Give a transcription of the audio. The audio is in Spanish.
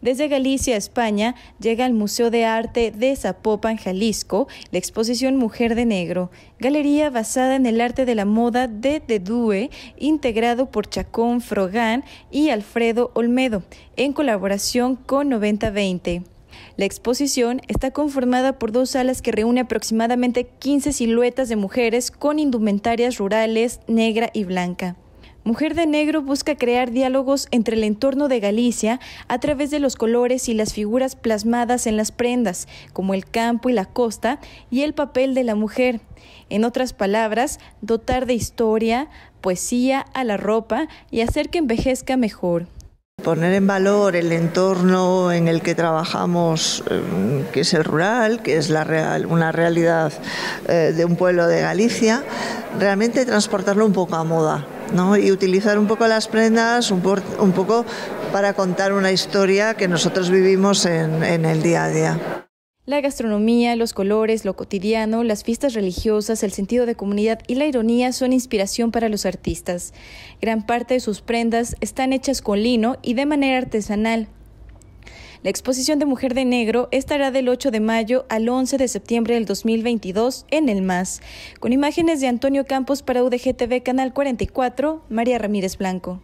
Desde Galicia, España, llega al Museo de Arte de Zapopan, Jalisco, la exposición Mujer de Negro, galería basada en el arte de la moda de Dedue, integrado por Chacón Frogan y Alfredo Olmedo, en colaboración con 9020. La exposición está conformada por dos salas que reúne aproximadamente 15 siluetas de mujeres con indumentarias rurales negra y blanca. Mujer de Negro busca crear diálogos entre el entorno de Galicia a través de los colores y las figuras plasmadas en las prendas, como el campo y la costa, y el papel de la mujer. En otras palabras, dotar de historia, poesía a la ropa y hacer que envejezca mejor. Poner en valor el entorno en el que trabajamos, eh, que es el rural, que es real, una realidad eh, de un pueblo de Galicia, realmente transportarlo un poco a moda y utilizar un poco las prendas, un, poco para contar una historia que nosotros vivimos en el día a día. La gastronomía, los colores, lo cotidiano, las fiestas religiosas, el sentido de comunidad y la ironía son inspiración para los artistas. Gran parte de sus prendas están hechas con lino y de manera artesanal, la exposición de Mujer de Negro estará del 8 de mayo al 11 de septiembre del 2022 en el MAS, con imágenes de Antonio Campos para UDGTV Canal 44, María Ramírez Blanco.